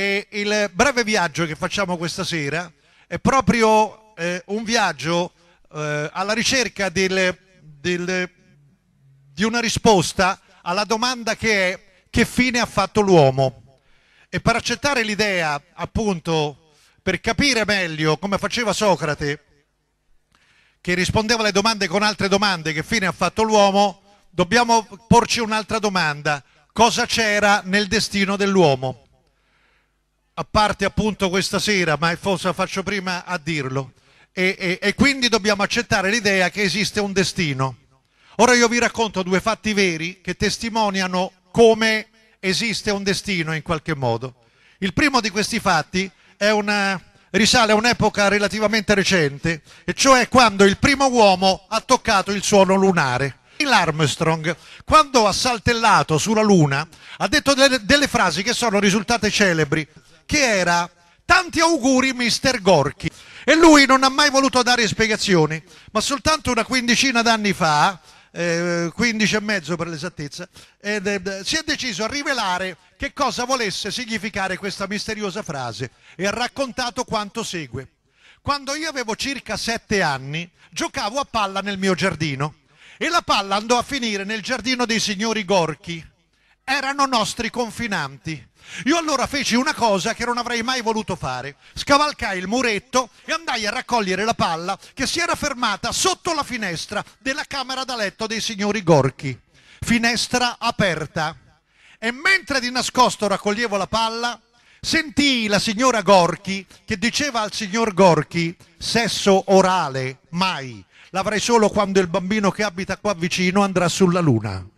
E il breve viaggio che facciamo questa sera è proprio eh, un viaggio eh, alla ricerca del, del, di una risposta alla domanda che è che fine ha fatto l'uomo. E per accettare l'idea, appunto, per capire meglio come faceva Socrate, che rispondeva alle domande con altre domande, che fine ha fatto l'uomo, dobbiamo porci un'altra domanda. Cosa c'era nel destino dell'uomo? a parte appunto questa sera, ma forse faccio prima a dirlo, e, e, e quindi dobbiamo accettare l'idea che esiste un destino. Ora io vi racconto due fatti veri che testimoniano come esiste un destino in qualche modo. Il primo di questi fatti una, risale a un'epoca relativamente recente, e cioè quando il primo uomo ha toccato il suono lunare. Neil Armstrong, quando ha saltellato sulla Luna, ha detto delle, delle frasi che sono risultate celebri che era tanti auguri mister Gorky e lui non ha mai voluto dare spiegazioni, ma soltanto una quindicina d'anni fa, eh, 15 e mezzo per l'esattezza, ed, eh, si è deciso a rivelare che cosa volesse significare questa misteriosa frase e ha raccontato quanto segue. Quando io avevo circa sette anni, giocavo a palla nel mio giardino e la palla andò a finire nel giardino dei signori Gorky erano nostri confinanti. Io allora feci una cosa che non avrei mai voluto fare. Scavalcai il muretto e andai a raccogliere la palla che si era fermata sotto la finestra della camera da letto dei signori Gorchi. Finestra aperta. E mentre di nascosto raccoglievo la palla, sentii la signora Gorchi che diceva al signor Gorchi sesso orale, mai. L'avrai solo quando il bambino che abita qua vicino andrà sulla luna.